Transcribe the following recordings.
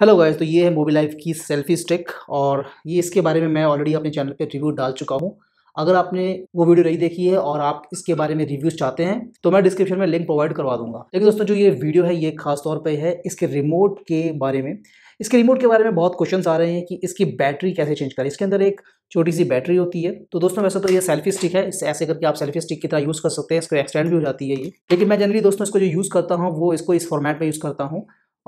hello guys तो ये है मोबी लाइफ की सेल्फी स्टिक और ये इसके बारे में मैं ऑलरेडी अपने चैनल पे रिव्यू डाल चुका हूँ अगर आपने वो वीडियो नहीं देखी है और आप इसके बारे में रिव्यूज चाहते हैं तो मैं डिस्क्रिप्शन में लिंक प्रोवाइड करवा दूंगा लेकिन दोस्तों जो ये वीडियो है ये खास तौर पर है इसके रिमोट के बारे में इसके रिमोट के बारे में बहुत क्वेश्चन आ रहे हैं कि इसकी बैटरी कैसे चेंज करें इसके अंदर एक छोटी सी बैटरी होती है तो दोस्तों वैसे तो ये सेल्फी स्टिक है इससे ऐसे करके आप सेल्फी स्टिक की तरह यूज़ कर सकते हैं इसको एक्सटेंड भी हो जाती है ये लेकिन मैं जनरली दोस्तों इसको जो यूज़ करता हूँ वो इसको इस फॉर्मेट में यूज़ करता हूँ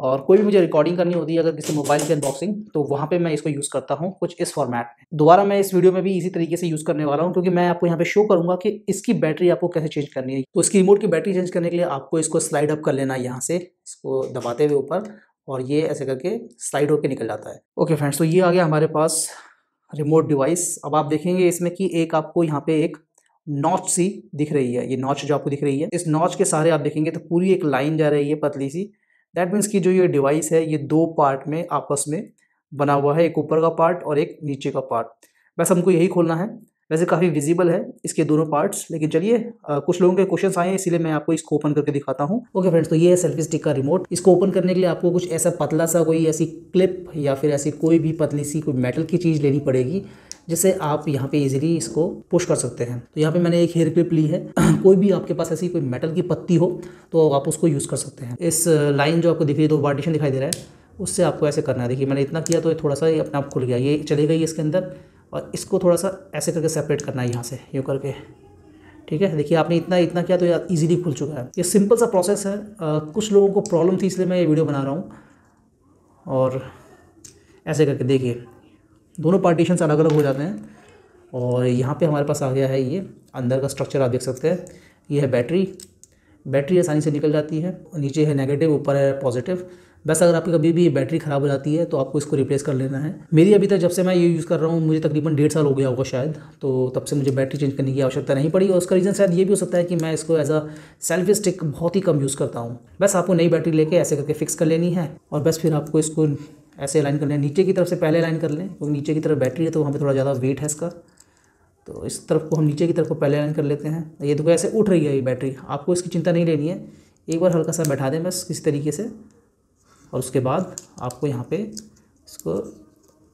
और कोई भी मुझे रिकॉर्डिंग करनी होती है अगर किसी मोबाइल की अनबॉक्सिंग तो वहाँ पे मैं इसको यूज़ करता हूँ कुछ इस फॉर्मेट में दोबारा मैं इस वीडियो में भी इसी तरीके से यूज़ करने वाला हूँ क्योंकि मैं आपको यहाँ पे शो करूँगा कि इसकी बैटरी आपको कैसे चेंज करनी है तो इसकी रिमोट की बैटरी चेंज करने के लिए आपको इसको स्लाइड अप कर लेना है यहाँ से इसको दबाते हुए ऊपर और ये ऐसे करके स्लाइड होकर निकल जाता है ओके फ्रेंड्स तो ये आ गया हमारे पास रिमोट डिवाइस अब आप देखेंगे इसमें कि एक आपको यहाँ पे एक नॉच सी दिख रही है ये नॉच जो आपको दिख रही है इस नॉच के सहारे आप देखेंगे तो पूरी एक लाइन जा रही है पतली सी दैट मीन्स कि जो ये डिवाइस है ये दो पार्ट में आपस में बना हुआ है एक ऊपर का पार्ट और एक नीचे का पार्ट बस हमको यही खोलना है वैसे काफ़ी विजिबल है इसके दोनों पार्ट्स लेकिन चलिए कुछ लोगों के क्वेश्चंस आए हैं इसलिए मैं आपको इसको ओपन करके दिखाता हूँ ओके फ्रेंड्स तो ये है सेल्फी स्टिक का रिमोट इसको ओपन करने के लिए आपको कुछ ऐसा पतला सा कोई ऐसी क्लिप या फिर ऐसी कोई भी पतली सी कोई मेटल की चीज़ लेनी पड़ेगी जिससे आप यहाँ पे इजीली इसको पुश कर सकते हैं तो यहाँ पे मैंने एक हेयर क्लिप ली है कोई भी आपके पास ऐसी कोई मेटल की पत्ती हो तो आप उसको यूज़ कर सकते हैं इस लाइन जो आपको दिख रही है दो पार्टीशन दिखाई दे रहा है उससे आपको ऐसे करना है देखिए मैंने इतना किया तो ये थोड़ा सा ये अपने आप खुल गया ये चले गई इसके अंदर और इसको थोड़ा सा ऐसे करके सेपरेट करना है यहाँ से यूँ करके ठीक है देखिए आपने इतना इतना किया तो यार ईजिली खुल चुका है ये सिंपल सा प्रोसेस है आ, कुछ लोगों को प्रॉब्लम थी इसलिए मैं ये वीडियो बना रहा हूँ और ऐसे करके देखिए दोनों पार्टीशंस अलग अलग हो जाते हैं और यहाँ पे हमारे पास आ गया है ये अंदर का स्ट्रक्चर आप देख सकते हैं ये है बैटरी बैटरी आसानी से निकल जाती है नीचे है नेगेटिव ऊपर है पॉजिटिव बस अगर आपकी कभी भी बैटरी ख़राब हो जाती है तो आपको इसको रिप्लेस कर लेना है मेरी अभी तक जब से मैं ये यूज़ कर रहा हूँ मुझे तकरीबन डेढ़ साल हो गया होगा शायद तो तब से मुझे बैटरी चेंज करने की आवश्यकता नहीं पड़ी और उसका रीज़न शायद ये भी हो सकता है कि मैं इसको एज अ सेल्फी स्टिक बहुत ही कम यूज़ करता हूँ बस आपको नई बैटरी लेके ऐसे करके फ़िक्स कर लेनी है और बस फिर आपको इसको ऐसे अलाइन कर लें नीचे की तरफ से पहले अलाइन कर लें क्योंकि नीचे की तरफ बैटरी है तो वहाँ पर थोड़ा ज़्यादा वेट है इसका तो इस तरफ को हम नीचे की तरफ को पहले अलाइन कर लेते हैं ये तो ऐसे उठ रही है ये बैटरी आपको इसकी चिंता नहीं लेनी है एक बार हल्का सा बैठा दें बस किसी तरीके से और उसके बाद आपको यहाँ पे इसको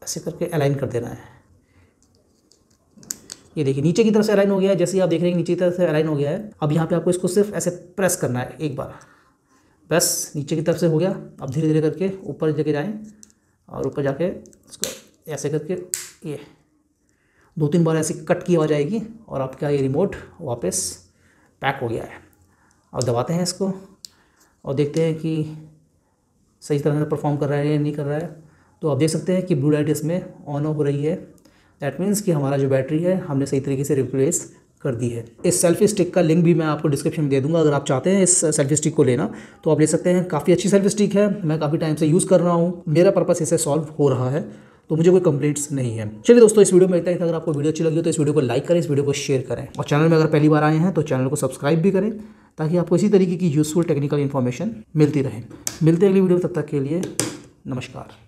ऐसे करके अलाइन कर देना है ये देखिए नीचे की तरफ से अलाइन हो गया है जैसे आप देख रहे हैं नीचे की तरफ से अलाइन हो गया है अब यहाँ पे आपको इसको सिर्फ ऐसे प्रेस करना है एक बार बस नीचे की तरफ से हो गया अब धीरे धीरे करके ऊपर जगह जाएँ और ऊपर जाके इसको ऐसे करके ये दो तीन बार ऐसे कट की आ जाएगी और आपका ये रिमोट वापस पैक हो गया है और दबाते हैं इसको और देखते हैं कि सही तरह से परफॉर्म कर रहा है या नहीं कर रहा है तो आप देख सकते हैं कि ब्लू लाइट इसमें ऑन हो रही है दैट मीन्स कि हमारा जो बैटरी है हमने सही तरीके से रिप्लेस कर दी है इस सेल्फी स्टिक का लिंक भी मैं आपको डिस्क्रिप्शन में दे दूंगा अगर आप चाहते हैं इस सेल्फी स्टिक को लेना तो आप ले सकते हैं काफ़ी अच्छी सेल्फी स्टिक है मैं काफ़ी टाइम से यूज़ कर रहा हूँ मेरा पर्पस इसे सॉल्व हो रहा है तो मुझे कोई कंप्लेंट्स नहीं है चलिए दोस्तों इस वीडियो में इतना ही था अगर आपको वीडियो अच्छी लगी हो तो इस वीडियो को लाइक करें इस वीडियो को शेयर करें और चैनल में अगर पहली बार आए हैं तो चैनल को सब्सक्राइब भी करें ताकि आपको इसी तरीके की यूज़फुल टेक्निकल इन्फॉर्मेशन मिलती रहे मिलते अगली वीडियो तब तक के लिए नमस्कार